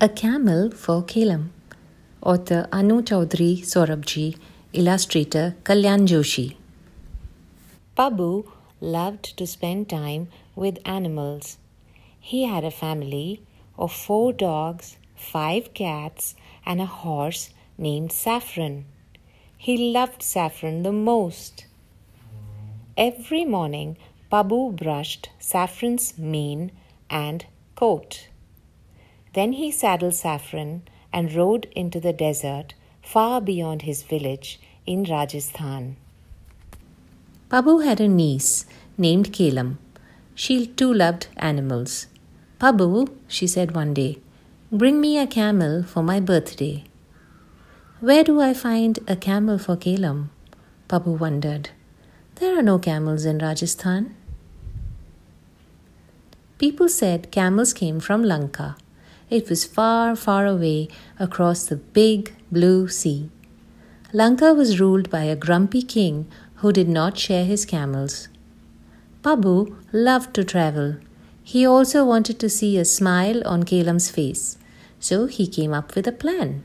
A Camel for Kalam. Author Anu Chaudhary Saurabhji, illustrator Kalyan Joshi. Babu loved to spend time with animals. He had a family of four dogs, five cats, and a horse named Saffron. He loved Saffron the most. Every morning, Babu brushed Saffron's mane and coat. Then he saddled Saffron and rode into the desert far beyond his village in Rajasthan. Pabu had a niece named Kalam. She too loved animals. Pabu, she said one day, bring me a camel for my birthday. Where do I find a camel for Kalam? Pabu wondered. There are no camels in Rajasthan. People said camels came from Lanka. It was far, far away across the big blue sea. Lanka was ruled by a grumpy king who did not share his camels. Babu loved to travel. He also wanted to see a smile on Kalam's face, so he came up with a plan.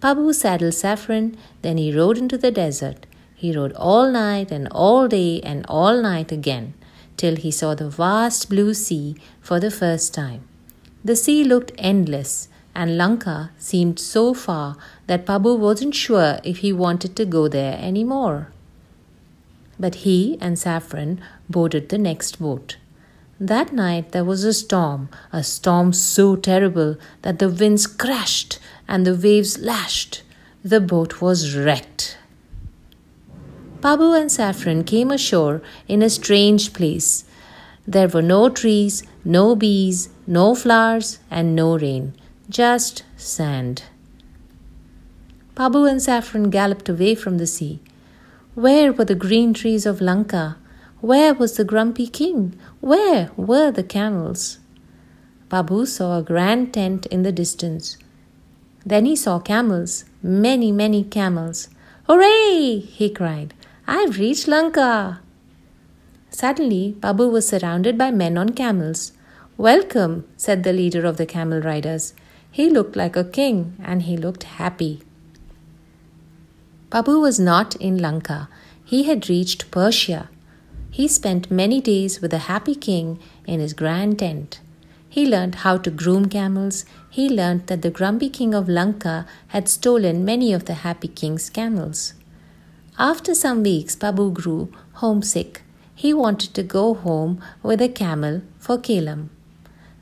Babu saddled Saffron, then he rode into the desert. He rode all night and all day and all night again, till he saw the vast blue sea for the first time. The sea looked endless, and Lanka seemed so far that Pabu wasn't sure if he wanted to go there any more. But he and Saffron boarded the next boat. That night there was a storm, a storm so terrible that the winds crashed and the waves lashed. The boat was wrecked. Pabu and Saffron came ashore in a strange place. There were no trees, no bees, no flowers, and no rain, just sand. Babu and Saffron galloped away from the sea. Where were the green trees of Lanka? Where was the grumpy king? Where were the camels? Babu saw a grand tent in the distance. Then he saw camels, many, many camels. Hooray! he cried. I've reached Lanka. Suddenly, Babu was surrounded by men on camels. Welcome, said the leader of the camel riders. He looked like a king and he looked happy. Babu was not in Lanka. He had reached Persia. He spent many days with the happy king in his grand tent. He learned how to groom camels. He learned that the grumpy king of Lanka had stolen many of the happy king's camels. After some weeks, Babu grew homesick he wanted to go home with a camel for Kalam.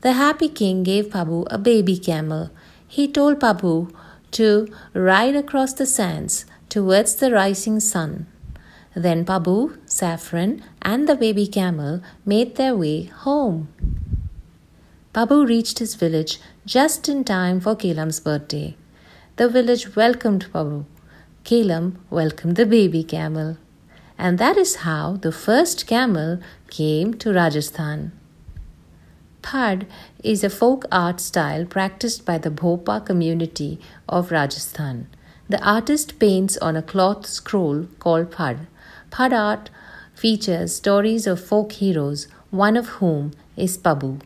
The happy king gave Pabu a baby camel. He told Pabu to ride across the sands towards the rising sun. Then Pabu, Saffron, and the baby camel made their way home. Pabu reached his village just in time for Kalam's birthday. The village welcomed Pabu. Kalam welcomed the baby camel and that is how the first camel came to Rajasthan. Pad is a folk art style practiced by the Bhopa community of Rajasthan. The artist paints on a cloth scroll called Pad. Pad art features stories of folk heroes, one of whom is Pabu.